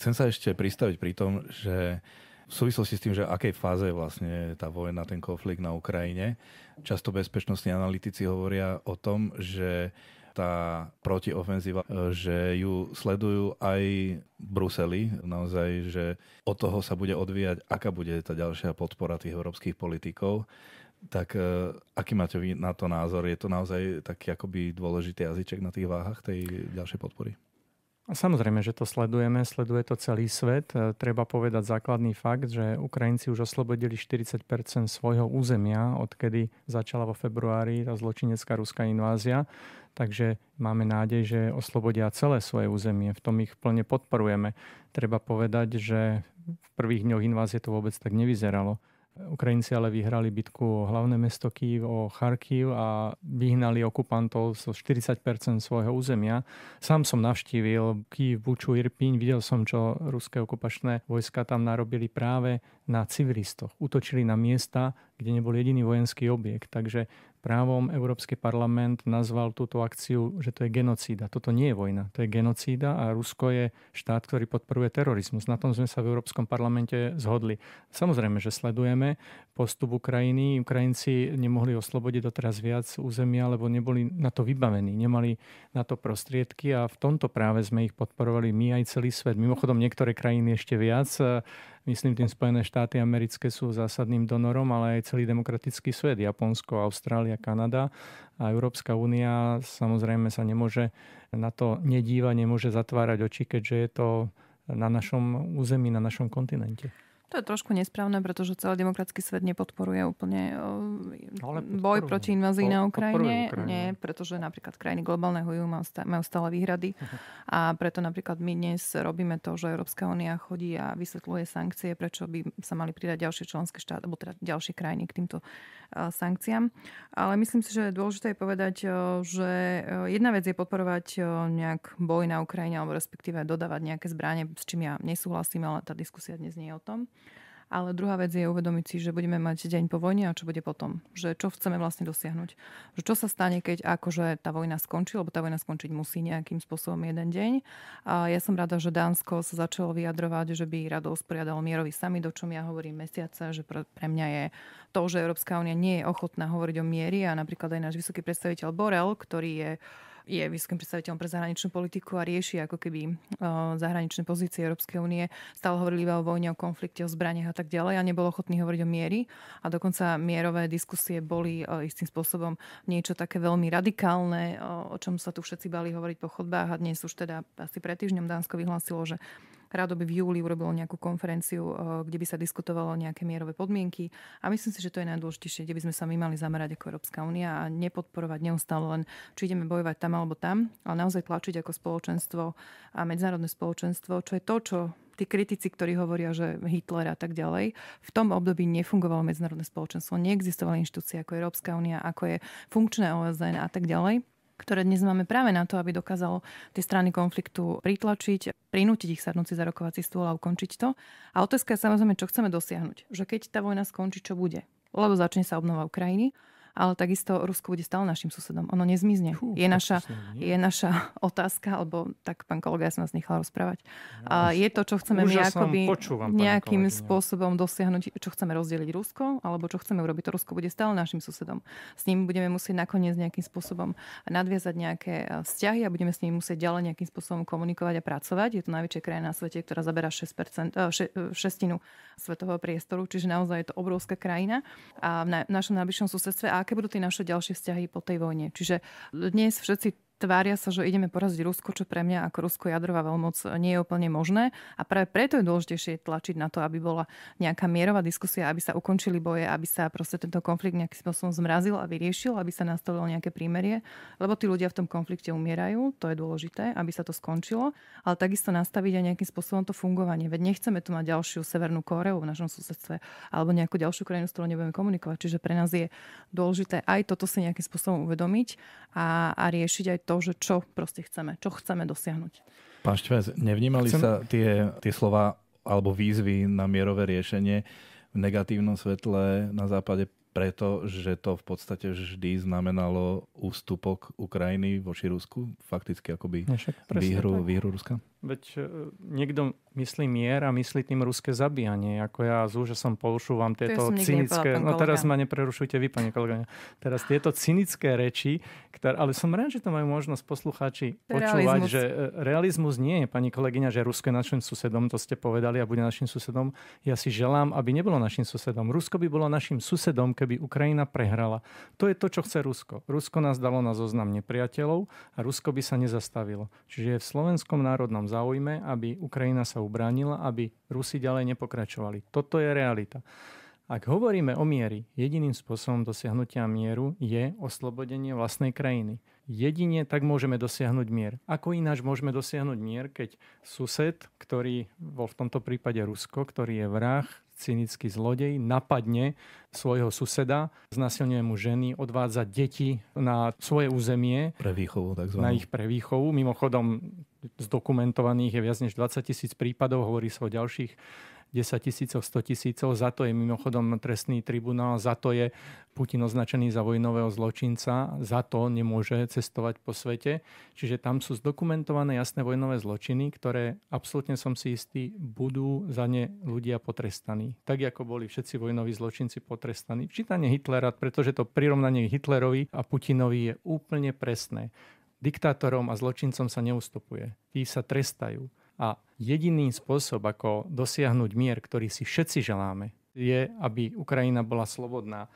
Chcem sa ešte pristaviť pri tom, že v súvislosti s tým, že akej fáze je vlastne tá vojna, ten konflikt na Ukrajine, často bezpečnostní analytici hovoria o tom, že tá protiofenzíva, e, že ju sledujú aj Bruseli, naozaj, že od toho sa bude odvíjať, aká bude tá ďalšia podpora tých európskych politikov. Tak uh, aký máte vy na to názor? Je to naozaj taký akoby dôležitý jazyček na tých váhach tej ďalšej podpory? Samozrejme, že to sledujeme, sleduje to celý svet. E, treba povedať základný fakt, že Ukrajinci už oslobodili 40 svojho územia, odkedy začala vo februári tá zločinecká ruská invázia. Takže máme nádej, že oslobodia celé svoje územie. V tom ich plne podporujeme. Treba povedať, že v prvých dňoch invázie to vôbec tak nevyzeralo Ukrajinci ale vyhrali bitku o hlavné mesto Kýv, o Charkiv a vyhnali okupantov zo 40 svojho územia. Sám som navštívil Kýv, Buču, Irpiň, videl som, čo ruské okupačné vojska tam narobili práve na civilistoch. Utočili na miesta, kde nebol jediný vojenský objekt. Takže právom Európsky parlament nazval túto akciu, že to je genocída. Toto nie je vojna, to je genocída a Rusko je štát, ktorý podporuje terorizmus. Na tom sme sa v Európskom parlamente zhodli. Samozrejme, že sledujeme postup Ukrajiny. Ukrajinci nemohli oslobodiť doteraz viac územia, lebo neboli na to vybavení, nemali na to prostriedky a v tomto práve sme ich podporovali my aj celý svet. Mimochodom niektoré krajiny ešte viac, myslím tým Spojené štáty americké sú zásadným donorom, ale aj celý demokratický svet, Japonsko, Austrália, Kanada a Európska únia samozrejme sa nemôže na to nedíva, nemôže zatvárať oči, keďže je to na našom území, na našom kontinente. To je trošku nesprávne, pretože celý demokratický svet nepodporuje úplne eh, Ale boj proti invazii po, na Ukrajine. Nie, pretože napríklad krajiny globálneho juhu majú stále výhrady. A preto napríklad my dnes robíme to, že Európska únia chodí a vysvetľuje sankcie, prečo by sa mali pridať ďalšie členské štáty, alebo teda ďalšie krajiny k týmto eh, sankciám. Ale myslím si, že je dôležité povedať, eh, že jedna vec je podporovať nejak boj na Ukrajine, alebo respektíve dodávať nejaké zbranie, s čím ja nesúhlasím, ale tá diskusia dnes nie je o tom. Ale druhá vec je uvedomiť si, že budeme mať deň po vojne a čo bude potom. Že čo chceme vlastne dosiahnuť. Že čo sa stane, keď akože tá vojna skončí, lebo tá vojna skončiť musí nejakým spôsobom jeden deň. A ja som rada, že Dánsko sa začalo vyjadrovať, že by rado usporiadalo mierový summit, o čom ja hovorím mesiace, že pre, pre mňa je to, že Európska únia nie je ochotná hovoriť o miery a napríklad aj náš vysoký predstaviteľ Borel, ktorý je je vysokým predstaviteľom pre zahraničnú politiku a rieši ako keby e, zahraničné pozície Európskej únie. Stále hovorili iba o vojne, o konflikte, o zbraniach a tak ďalej a nebol ochotný hovoriť o miery. A dokonca mierové diskusie boli e, istým spôsobom niečo také veľmi radikálne, e, o čom sa tu všetci bali hovoriť po chodbách a dnes už teda asi pred týždňom Dánsko vyhlásilo, že Rado by v júli urobilo nejakú konferenciu, eh, kde by sa diskutovalo nejaké mierové podmienky a myslím si, že to je najdôležitejšie, kde by sme sa my mali zamerať ako Európska únia a nepodporovať neustále len, či ideme bojovať tam alebo tam, ale naozaj tlačiť ako spoločenstvo a medzinárodné spoločenstvo, čo je to, čo tí kritici, ktorí hovoria, že Hitler a tak ďalej, v tom období nefungovalo medzinárodné spoločenstvo, neexistovala inštitúcie ako Európska únia, ako je funkčné OSN a tak ďalej ktoré dnes máme práve na to, aby dokázalo tie strany konfliktu pritlačiť, prinútiť ich sadnúť si za rokovací stôl a ukončiť to. A otázka je samozrejme, čo chceme dosiahnuť. Že keď tá vojna skončí, čo bude? Lebo začne sa obnova Ukrajiny ale takisto Rusko bude stále našim susedom. Ono nezmizne. Fú, je, naša, je naša otázka, alebo tak pán kolega, ja som vás nechala rozprávať. A je to, čo chceme my akoby počúvam, nejakým kolegyňa. spôsobom dosiahnuť, čo chceme rozdeliť Rusko, alebo čo chceme urobiť. To Rusko bude stále našim susedom. S ním budeme musieť nakoniec nejakým spôsobom nadviazať nejaké eh, vzťahy a budeme s ním musieť ďalej nejakým spôsobom komunikovať a pracovať. Je to najväčšia krajina na svete, ktorá zaberá 6%, eh, eh, šestinu svetového priestoru, čiže naozaj je to obrovská krajina a v našom najbližšom susedstve. A aké budú tie naše ďalšie vzťahy po tej vojne. Čiže dnes všetci tvária sa, že ideme poraziť Rusko, čo pre mňa ako Rusko jadrová veľmoc nie je úplne možné. A práve preto je dôležitejšie tlačiť na to, aby bola nejaká mierová diskusia, aby sa ukončili boje, aby sa proste tento konflikt nejakým spôsobom zmrazil a vyriešil, aby sa nastavilo nejaké prímerie. Lebo tí ľudia v tom konflikte umierajú, to je dôležité, aby sa to skončilo. Ale takisto nastaviť aj nejakým spôsobom to fungovanie. Veď nechceme tu mať ďalšiu Severnú Kóreu v našom susedstve alebo nejakú ďalšiu krajinu, s ktorou nebudeme komunikovať. Čiže pre nás je dôležité aj toto si nejakým spôsobom uvedomiť a, a riešiť aj to, to, že čo proste chceme, čo chceme dosiahnuť. Pán Štvez, nevnímali Chcem... sa tie, tie slova alebo výzvy na mierové riešenie v negatívnom svetle na západe preto, že to v podstate vždy znamenalo ústupok Ukrajiny voči Rusku, fakticky akoby no výhru, výhru Ruska? Veď e, niekto myslí mier a myslí tým ruské zabíjanie. Ako ja z úžasom poušúvam tieto to cynické... Nepovedal, no teraz ma neprerušujte vy, pani kolega. Teraz tieto cynické reči, ktoré, ale som rád, že to majú možnosť poslucháči počúvať, realizmus. že e, realizmus nie je, pani kolegyňa, že Rusko je našim susedom, to ste povedali a bude našim susedom. Ja si želám, aby nebolo našim susedom. Rusko by bolo našim susedom, keby Ukrajina prehrala. To je to, čo chce Rusko. Rusko nás dalo na zoznam nepriateľov a Rusko by sa nezastavilo. Čiže je v slovenskom národnom záujme, aby Ukrajina sa ubránila, aby Rusi ďalej nepokračovali. Toto je realita. Ak hovoríme o miery, jediným spôsobom dosiahnutia mieru je oslobodenie vlastnej krajiny. Jedine tak môžeme dosiahnuť mier. Ako ináč môžeme dosiahnuť mier, keď sused, ktorý bol v tomto prípade Rusko, ktorý je vrah, cynický zlodej napadne svojho suseda, znasilňuje mu ženy, odvádza deti na svoje územie. Pre výchovu Na ich pre výchovu. Mimochodom, zdokumentovaných je viac než 20 tisíc prípadov, hovorí sa o ďalších 10 tisícoch, 100 tisícov. Za to je mimochodom trestný tribunál, za to je Putin označený za vojnového zločinca, za to nemôže cestovať po svete. Čiže tam sú zdokumentované jasné vojnové zločiny, ktoré absolútne som si istý, budú za ne ľudia potrestaní. Tak ako boli všetci vojnoví zločinci potrestaní. Včítanie Hitlera, pretože to prirovnanie Hitlerovi a Putinovi je úplne presné. Diktátorom a zločincom sa neustupuje. Tí sa trestajú a jediný spôsob, ako dosiahnuť mier, ktorý si všetci želáme, je, aby Ukrajina bola slobodná.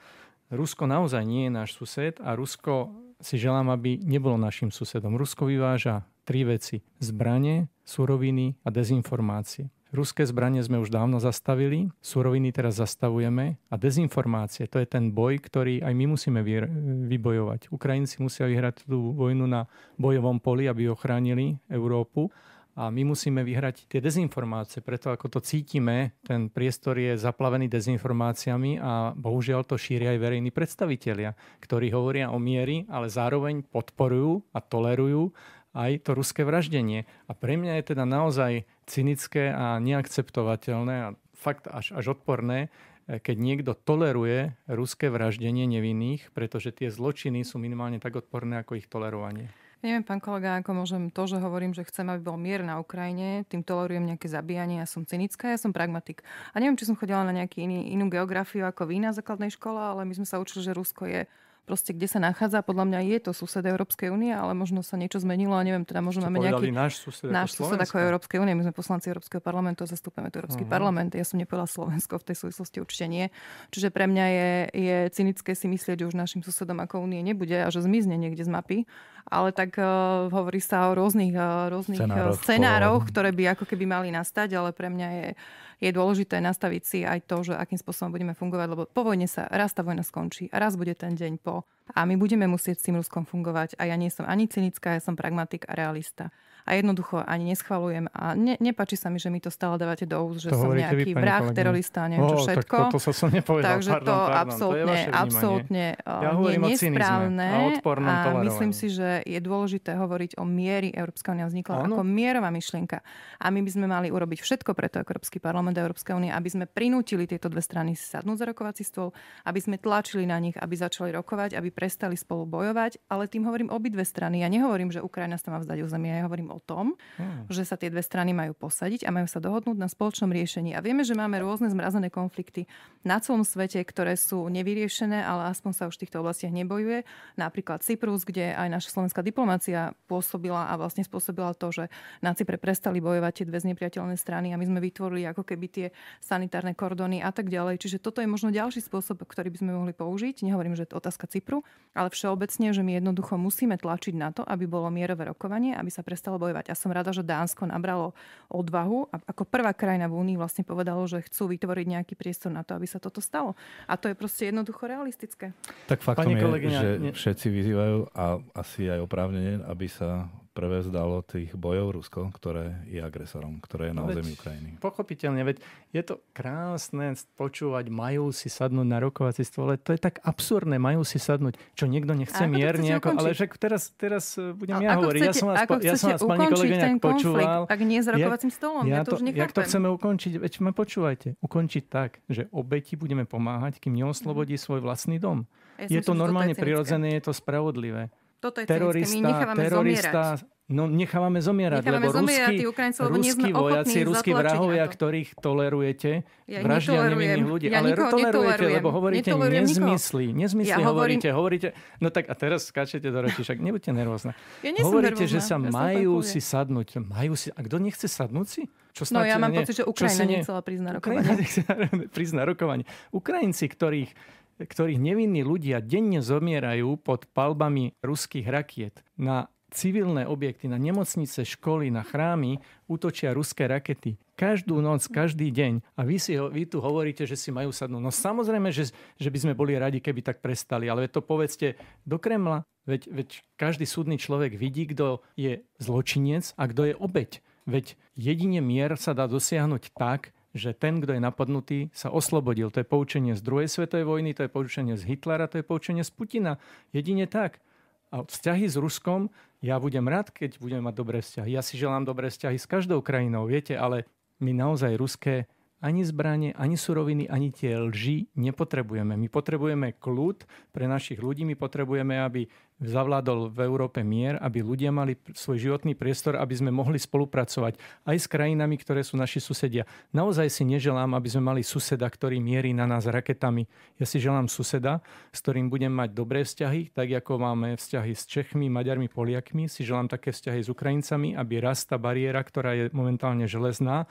Rusko naozaj nie je náš sused a Rusko si želám, aby nebolo našim susedom. Rusko vyváža tri veci. Zbranie, suroviny a dezinformácie. Ruské zbranie sme už dávno zastavili, suroviny teraz zastavujeme a dezinformácie, to je ten boj, ktorý aj my musíme vybojovať. Ukrajinci musia vyhrať tú vojnu na bojovom poli, aby ochránili Európu a my musíme vyhrať tie dezinformácie, preto ako to cítime, ten priestor je zaplavený dezinformáciami a bohužiaľ to šíria aj verejní predstavitelia, ktorí hovoria o miery, ale zároveň podporujú a tolerujú aj to ruské vraždenie. A pre mňa je teda naozaj cynické a neakceptovateľné a fakt až, až odporné, eh, keď niekto toleruje ruské vraždenie nevinných, pretože tie zločiny sú minimálne tak odporné ako ich tolerovanie. Neviem, pán kolega, ako môžem to, že hovorím, že chcem, aby bol mier na Ukrajine, tým tolerujem nejaké zabíjanie, ja som cynická, ja som pragmatik. A neviem, či som chodila na nejakú inú geografiu ako vy na základnej škole, ale my sme sa učili, že Rusko je proste kde sa nachádza. Podľa mňa je to sused Európskej únie, ale možno sa niečo zmenilo a neviem, teda možno Čo máme nejaký náš sused, náš ako sused ako Európskej únie. My sme poslanci Európskeho parlamentu a zastupujeme to Európsky uh-huh. parlament. Ja som nepovedala Slovensko v tej súvislosti určite nie. Čiže pre mňa je, je cynické si myslieť, že už našim susedom ako únie nebude a že zmizne niekde z mapy. Ale tak uh, hovorí sa o rôznych, uh, rôznych eh, scenároch, scenároch ktoré by ako keby mali nastať, ale pre mňa je je dôležité nastaviť si aj to, že akým spôsobom budeme fungovať, lebo po vojne sa raz tá vojna skončí a raz bude ten deň po. A my budeme musieť s tým Ruskom fungovať. A ja nie som ani cynická, ja som pragmatik a realista a jednoducho ani neschvalujem a ne, nepáči sa mi, že mi to stále dávate do úst, že to som nejaký vy, vrah, terorista, neviem čo všetko. Tak to, to som som nepovedal. Takže pardon, to pardon, absolútne, to absolútne ja je eh, nesprávne a, a myslím si, že je dôležité hovoriť o miery Európska únia vznikla ano. ako mierová myšlienka. A my by sme mali urobiť všetko to Európsky parlament a Európska únia, aby sme prinútili tieto dve strany sadnúť za rokovací stôl, aby sme tlačili na nich, aby začali rokovať, aby prestali spolu bojovať, ale tým hovorím obidve strany. Ja nehovorím, že Ukrajina sa má vzdať územie, ja hovorím o o tom, hmm. že sa tie dve strany majú posadiť a majú sa dohodnúť na spoločnom riešení. A vieme, že máme rôzne zmrazené konflikty na celom svete, ktoré sú nevyriešené, ale aspoň sa už v týchto oblastiach nebojuje. Napríklad Cyprus, kde aj naša slovenská diplomácia pôsobila a vlastne spôsobila to, že na Cypre prestali bojovať tie dve znepriateľné strany a my sme vytvorili ako keby tie sanitárne kordóny a tak ďalej. Čiže toto je možno ďalší spôsob, ktorý by sme mohli použiť. Nehovorím, že je to otázka Cypru, ale všeobecne, že my jednoducho musíme tlačiť na to, aby bolo mierové rokovanie, aby sa prestalo bojovať. A som rada, že Dánsko nabralo odvahu a ako prvá krajina v Únii vlastne povedalo, že chcú vytvoriť nejaký priestor na to, aby sa toto stalo. A to je proste jednoducho realistické. Tak faktom Pani je, kolegyňa, že ne... všetci vyzývajú a asi aj oprávnenie, aby sa prvé vzdalo tých bojov Rusko, ktoré je agresorom, ktoré je na území Ukrajiny. Pochopiteľne, veď je to krásne počúvať, majú si sadnúť na rokovací stôl, to je tak absurdné, majú si sadnúť, čo niekto nechce ako mierne, ako, ale však teraz, teraz e, budem ja hovoriť. ja som vás, ako ja som vás pani kolegyňa počúval. Ak nie s rokovacím stolom, ja, ja to, to už nechápem. Jak to chceme ukončiť, veď ma počúvajte, ukončiť tak, že obeti budeme pomáhať, kým neoslobodí mhm. svoj vlastný dom. Ja je to normálne prirodzené, je to spravodlivé. Toto je terorista, cynické. My nechávame terorista, zomierať. No nechávame zomierať, nechávame lebo zomierať ruskí, Ukrajinci, lebo ruskí vojaci, ruskí vrahovia, to. ktorých tolerujete, ja vraždia nevinných ľudí. Ja ale tolerujete, lebo hovoríte nezmysly. Nezmysly ja hovoríte, hovorím... hovoríte. No tak a teraz skáčete do reči, však nebuďte nervózna. Ja hovoríte, nervózna, že sa ja majú si sadnúť. Majú si, a kto nechce sadnúť si? Čo no ja mám ne, pocit, že Ukrajina nechcela prísť na rokovanie. Ukrajina nechcela prísť na rokovanie. Ukrajinci, ktorých ktorých nevinní ľudia denne zomierajú pod palbami ruských rakiet. Na civilné objekty, na nemocnice, školy, na chrámy útočia ruské rakety. Každú noc, každý deň. A vy, si, vy tu hovoríte, že si majú sadnúť. No samozrejme, že, že by sme boli radi, keby tak prestali. Ale to povedzte do Kremla. Veď, veď každý súdny človek vidí, kto je zločinec a kto je obeď. Veď jedine mier sa dá dosiahnuť tak, že ten, kto je napadnutý, sa oslobodil. To je poučenie z druhej svetovej vojny, to je poučenie z Hitlera, to je poučenie z Putina. Jedine tak. A vzťahy s Ruskom, ja budem rád, keď budem mať dobré vzťahy. Ja si želám dobré vzťahy s každou krajinou, viete, ale my naozaj ruské ani zbranie, ani suroviny, ani tie lži nepotrebujeme. My potrebujeme kľud pre našich ľudí, my potrebujeme, aby zavládol v Európe mier, aby ľudia mali svoj životný priestor, aby sme mohli spolupracovať aj s krajinami, ktoré sú naši susedia. Naozaj si neželám, aby sme mali suseda, ktorý mierí na nás raketami. Ja si želám suseda, s ktorým budem mať dobré vzťahy, tak ako máme vzťahy s Čechmi, Maďarmi, Poliakmi. Si želám také vzťahy s Ukrajincami, aby raz tá bariéra, ktorá je momentálne železná,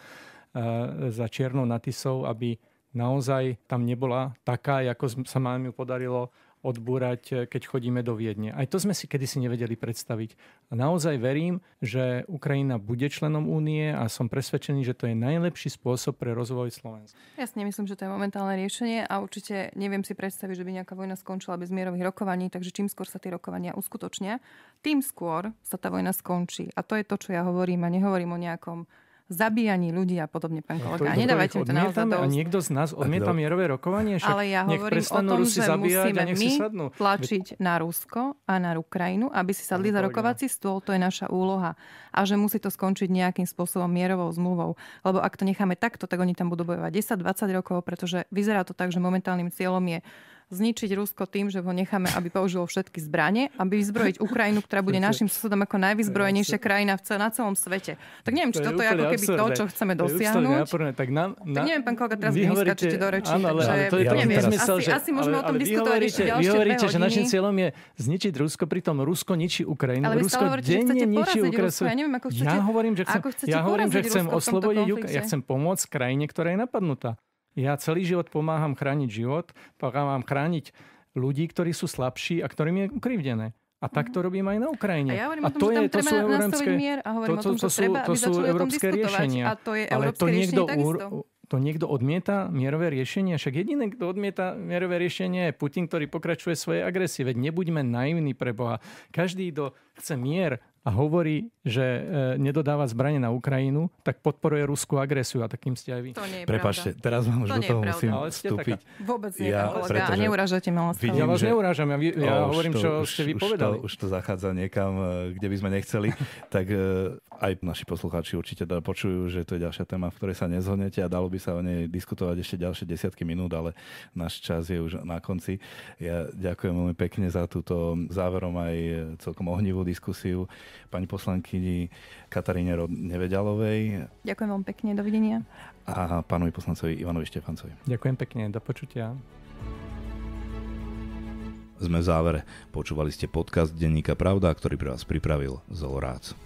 Eh, za Čiernou Natisou, aby naozaj tam nebola taká, ako sa nám ju podarilo odbúrať, eh, keď chodíme do Viedne. Aj to sme si kedysi nevedeli predstaviť. A naozaj verím, že Ukrajina bude členom únie a som presvedčený, že to je najlepší spôsob pre rozvoj Slovenska. Jasne, myslím, že to je momentálne riešenie a určite neviem si predstaviť, že by nejaká vojna skončila bez mierových rokovaní, takže čím skôr sa tie rokovania uskutočnia, tým skôr sa tá vojna skončí. A to je to, čo ja hovorím a nehovorím o nejakom zabíjaní ľudí a podobne, pán kolega. A nedávajte to naozaj do A niekto z nás odmieta no. mierové rokovanie? Ale ja hovorím o tom, Rusi že musíme my tlačiť na Rusko a na Ukrajinu, aby si sadli za rokovací stôl. To je naša úloha. A že musí to skončiť nejakým spôsobom mierovou zmluvou. Lebo ak to necháme takto, tak oni tam budú bojovať 10-20 rokov, pretože vyzerá to tak, že momentálnym cieľom je zničiť Rusko tým, že ho necháme, aby použilo všetky zbranie, aby vyzbrojiť Ukrajinu, ktorá bude našim susedom ako najvyzbrojenejšia krajina v cel- na celom svete. Tak neviem, či to toto je ako keby absurdné. to, čo chceme dosiahnuť. je Tak, na, na... tak neviem, pán Koga, teraz mi hovoríte... do rečí. Áno, ale, ale to je ja neviem, asi, že... asi môžeme ale, o tom diskutovať ešte ďalšie Vy hovoríte, že našim cieľom je zničiť Rusko, pritom Rusko ničí Ukrajinu. Ale Rusko hovoríte, že chcete ničí Rusko. Ja neviem, ako chcete, ja hovorím, že chcem, ja hovorím, že chcem oslobodiť Ukrajinu. Ja chcem pomôcť krajine, ktorá je napadnutá. Ja celý život pomáham chrániť život, pomáham chrániť ľudí, ktorí sú slabší a ktorým je ukrivdené. A tak to mhm. robím aj na Ukrajine. A ja hovorím a to o tom, je, že tam to treba sú európske, mier a hovorím to, to, o tom, to, že treba, to sú európske riešenia. A to je ale to niekto, ur, to niekto odmieta mierové riešenie. Však jediné, kto odmieta mierové riešenie je Putin, ktorý pokračuje svojej agresie. Veď nebuďme naivní pre Boha. Každý, kto chce mier a hovorí, že e, nedodáva zbranie na Ukrajinu, tak podporuje ruskú agresiu a takým ste aj vy. To nie je Prepačte, pravda. teraz vám už to do toho musím Ale vstúpiť. Taká. Vôbec nie, ja, kolega, a neurážate Miloslava. Ja vás že... neurážam, ja, ja o, hovorím, to, čo už, ste vypovedali. už To, už to zachádza niekam, e, kde by sme nechceli. tak e, aj naši poslucháči určite teda počujú, že to je ďalšia téma, v ktorej sa nezhodnete a dalo by sa o nej diskutovať ešte ďalšie desiatky minút, ale náš čas je už na konci. Ja ďakujem veľmi pekne za túto záverom aj celkom ohnivú diskusiu pani poslankyni Kataríne Nevedalovej. Ďakujem vám pekne, dovidenia. A pánovi poslancovi Ivanovi Štefancovi. Ďakujem pekne, do počutia. Sme v závere. Počúvali ste podcast Denníka Pravda, ktorý pre vás pripravil Zolorác.